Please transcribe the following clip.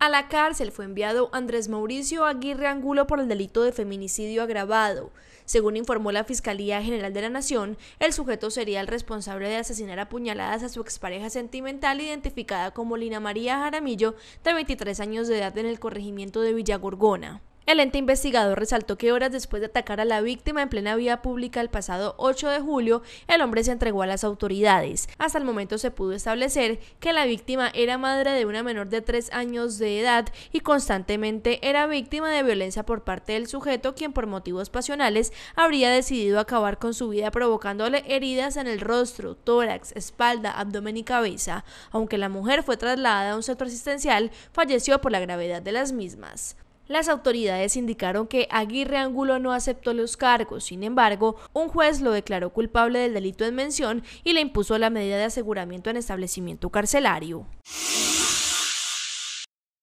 A la cárcel fue enviado Andrés Mauricio Aguirre Angulo por el delito de feminicidio agravado. Según informó la Fiscalía General de la Nación, el sujeto sería el responsable de asesinar a puñaladas a su expareja sentimental identificada como Lina María Jaramillo, de 23 años de edad en el corregimiento de Villagorgona. El ente investigador resaltó que horas después de atacar a la víctima en plena vía pública el pasado 8 de julio, el hombre se entregó a las autoridades. Hasta el momento se pudo establecer que la víctima era madre de una menor de 3 años de edad y constantemente era víctima de violencia por parte del sujeto quien por motivos pasionales habría decidido acabar con su vida provocándole heridas en el rostro, tórax, espalda, abdomen y cabeza. Aunque la mujer fue trasladada a un centro asistencial, falleció por la gravedad de las mismas. Las autoridades indicaron que Aguirre Angulo no aceptó los cargos, sin embargo, un juez lo declaró culpable del delito en mención y le impuso la medida de aseguramiento en establecimiento carcelario.